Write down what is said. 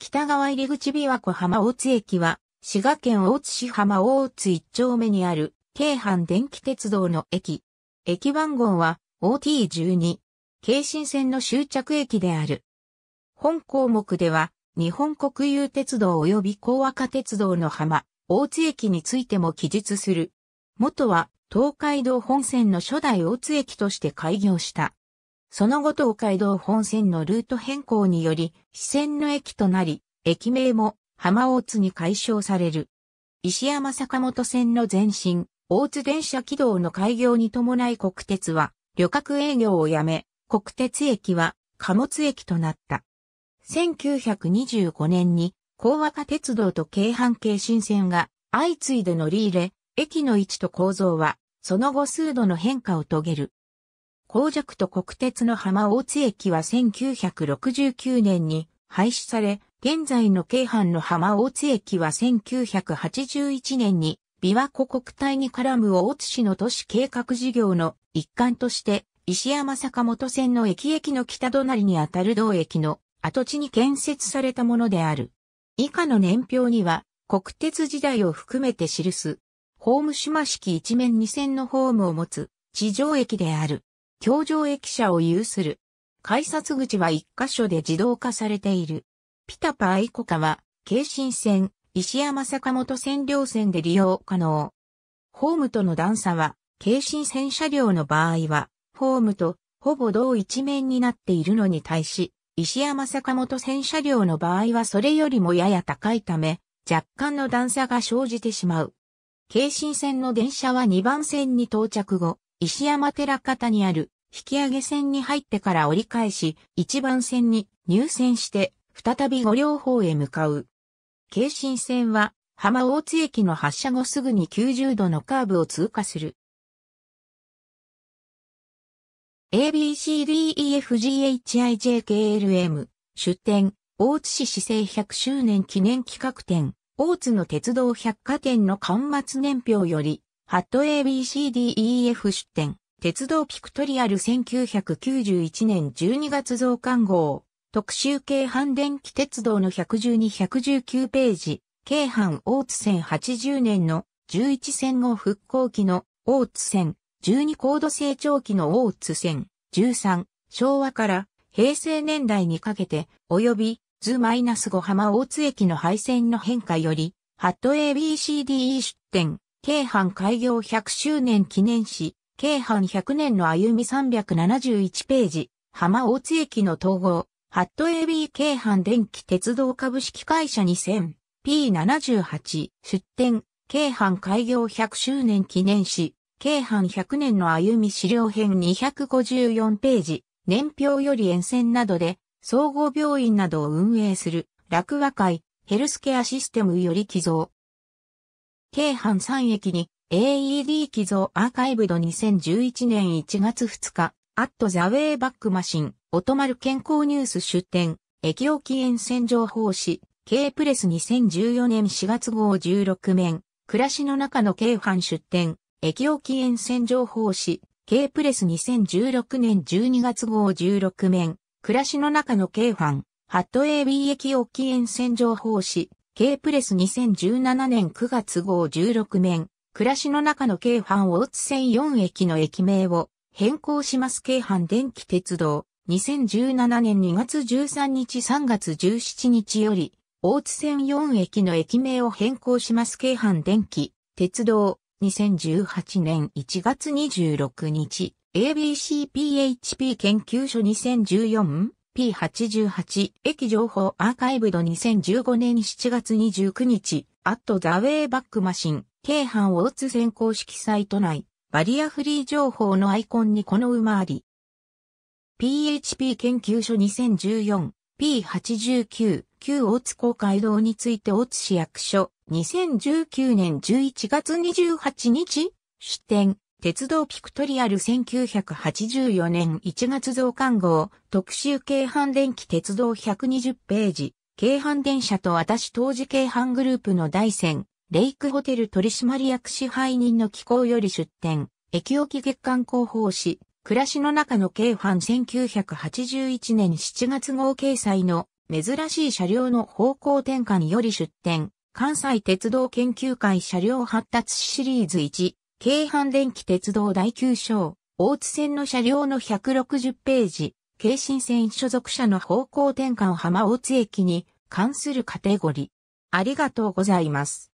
北側入口琵琶湖浜大津駅は、滋賀県大津市浜大津一丁目にある、京阪電気鉄道の駅。駅番号は OT12、京神線の終着駅である。本項目では、日本国有鉄道及び高和化鉄道の浜、大津駅についても記述する。元は、東海道本線の初代大津駅として開業した。その後東海道本線のルート変更により、支線の駅となり、駅名も浜大津に解消される。石山坂本線の前身、大津電車軌道の開業に伴い国鉄は、旅客営業をやめ、国鉄駅は貨物駅となった。1925年に、高和化鉄道と京阪京新線が相次いで乗り入れ、駅の位置と構造は、その後数度の変化を遂げる。高弱と国鉄の浜大津駅は1969年に廃止され、現在の京阪の浜大津駅は1981年に琵琶湖国体に絡む大津市の都市計画事業の一環として石山坂本線の駅駅の北隣にあたる同駅の跡地に建設されたものである。以下の年表には国鉄時代を含めて記す、ホーム島式一面二線のホームを持つ地上駅である。橋上駅舎を有する。改札口は一箇所で自動化されている。ピタパエコカは、京浜線、石山坂本線両線で利用可能。ホームとの段差は、京浜線車両の場合は、ホームとほぼ同一面になっているのに対し、石山坂本線車両の場合はそれよりもやや高いため、若干の段差が生じてしまう。京浜線の電車は2番線に到着後、石山寺方にある引き上げ線に入ってから折り返し、一番線に入線して、再び五両方へ向かう。京神線は、浜大津駅の発車後すぐに90度のカーブを通過する。ABCDEFGHIJKLM 出店、大津市市政100周年記念企画展、大津の鉄道百貨店の間末年表より、ハット ABCDEF 出展、鉄道ピクトリアル1991年12月増刊号、特集系半電気鉄道の112-119ページ、京阪大津線80年の11線後復興期の大津線、12高度成長期の大津線、13、昭和から平成年代にかけて、及び図5浜大津駅の廃線の変化より、ハット ABCDE 出展、京阪開業100周年記念誌、京阪100年の歩み371ページ、浜大津駅の統合、ハット AB 京阪電気鉄道株式会社 2000P78 出展、京阪開業100周年記念誌、京阪100年の歩み資料編254ページ、年表より沿線などで、総合病院などを運営する、楽和会、ヘルスケアシステムより寄贈。京阪3駅に AED 寄贈アーカイブド2011年1月2日、アットザウェイバックマシン、音丸健康ニュース出展、駅沖沿線情報誌、K プレス2014年4月号16面、暮らしの中の京阪出展、駅沖沿線情報誌、K プレス2016年12月号16面、暮らしの中の京阪、ハット AB 駅沖沿線情報誌、K プレス2017年9月号16面、暮らしの中の京阪大津線4駅の駅名を変更します京阪電気鉄道。2017年2月13日3月17日より、大津線4駅の駅名を変更します京阪電気、鉄道。2018年1月26日、ABCPHP 研究所2014 P88 駅情報アーカイブド2015年7月29日、アットザウェイバックマシン、京阪大津先行式サイト内、バリアフリー情報のアイコンにこの馬あり。PHP 研究所 2014P89 旧大津公会堂について大津市役所2019年11月28日出展鉄道ピクトリアル1984年1月増刊号、特集京阪電気鉄道120ページ、京阪電車と私当時京阪グループの大戦、レイクホテル取締役支配人の機構より出展、駅置月間広報誌、暮らしの中の京阪1981年7月号掲載の珍しい車両の方向転換より出展、関西鉄道研究会車両発達シリーズ1、京阪電気鉄道第9章、大津線の車両の160ページ、京新線所属者の方向転換浜大津駅に関するカテゴリー。ありがとうございます。